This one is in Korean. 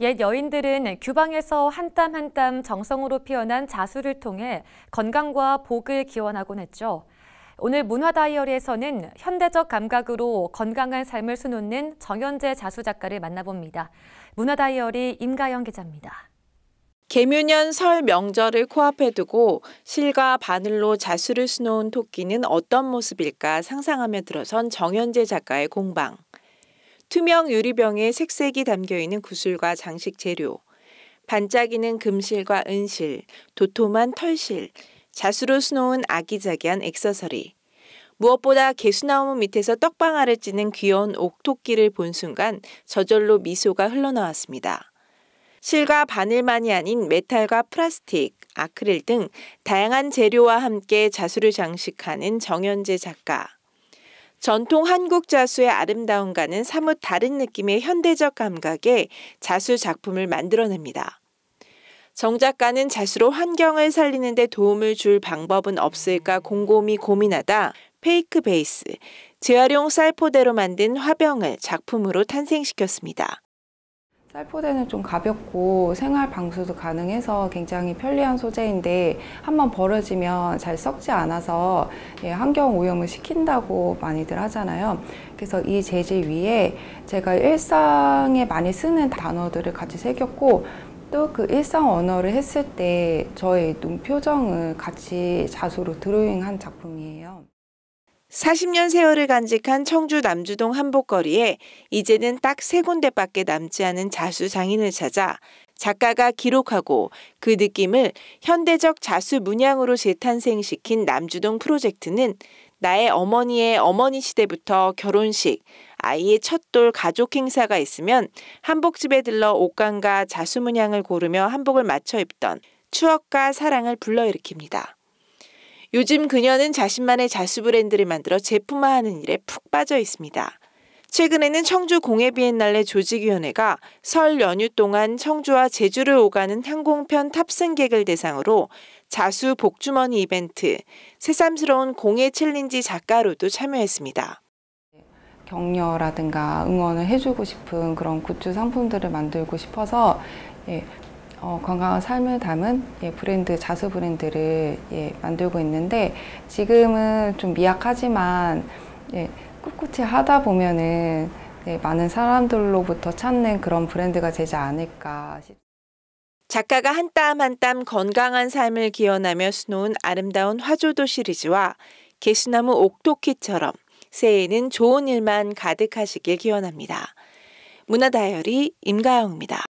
옛 여인들은 규방에서 한땀 한땀 정성으로 피어난 자수를 통해 건강과 복을 기원하곤 했죠. 오늘 문화 다이어리에서는 현대적 감각으로 건강한 삶을 수놓는 정현재 자수 작가를 만나봅니다. 문화 다이어리 임가영 기자입니다. 개묘년 설 명절을 코앞에 두고 실과 바늘로 자수를 수놓은 토끼는 어떤 모습일까 상상하며 들어선 정현재 작가의 공방. 투명 유리병에 색색이 담겨 있는 구슬과 장식 재료, 반짝이는 금실과 은실, 도톰한 털실, 자수로 수놓은 아기자기한 액세서리, 무엇보다 개수나무 밑에서 떡방아를 찌는 귀여운 옥토끼를 본 순간 저절로 미소가 흘러나왔습니다. 실과 바늘만이 아닌 메탈과 플라스틱, 아크릴 등 다양한 재료와 함께 자수를 장식하는 정현재 작가. 전통 한국 자수의 아름다움과는 사뭇 다른 느낌의 현대적 감각의 자수 작품을 만들어냅니다. 정 작가는 자수로 환경을 살리는 데 도움을 줄 방법은 없을까 곰곰이 고민하다 페이크 베이스, 재활용 쌀포대로 만든 화병을 작품으로 탄생시켰습니다. 쌀포대는 좀 가볍고 생활 방수도 가능해서 굉장히 편리한 소재인데 한번 버려지면 잘 썩지 않아서 예, 환경 오염을 시킨다고 많이들 하잖아요. 그래서 이 재질 위에 제가 일상에 많이 쓰는 단어들을 같이 새겼고 또 그 일상 언어를 했을 때 저의 눈 표정을 같이 자수로 드로잉한 작품이에요. 40년 세월을 간직한 청주 남주동 한복거리에 이제는 딱 세 군데밖에 남지 않은 자수 장인을 찾아 작가가 기록하고 그 느낌을 현대적 자수 문양으로 재탄생시킨 남주동 프로젝트는 나의 어머니의 어머니 시대부터 결혼식, 아이의 첫돌 가족 행사가 있으면 한복집에 들러 옷감과 자수 문양을 고르며 한복을 맞춰 입던 추억과 사랑을 불러일으킵니다. 요즘 그녀는 자신만의 자수 브랜드를 만들어 제품화하는 일에 푹 빠져 있습니다. 최근에는 청주 공예비엔날레 조직위원회가 설 연휴 동안 청주와 제주를 오가는 항공편 탑승객을 대상으로 자수 복주머니 이벤트, 새삼스러운 공예 챌린지 작가로도 참여했습니다. 격려라든가 응원을 해주고 싶은 그런 굿즈 상품들을 만들고 싶어서 예, 어, 건강한 삶을 담은 예, 브랜드 자수 브랜드를 예, 만들고 있는데 지금은 좀 미약하지만 예, 꿋꿋이 하다 보면은 예, 많은 사람들로부터 찾는 그런 브랜드가 되지 않을까 싶. 작가가 한 땀 한 땀 건강한 삶을 기원하며 수놓은 아름다운 화조도 시리즈와 개수나무 옥토키처럼 새해에는 좋은 일만 가득하시길 기원합니다. 문화다이어리 임가영입니다.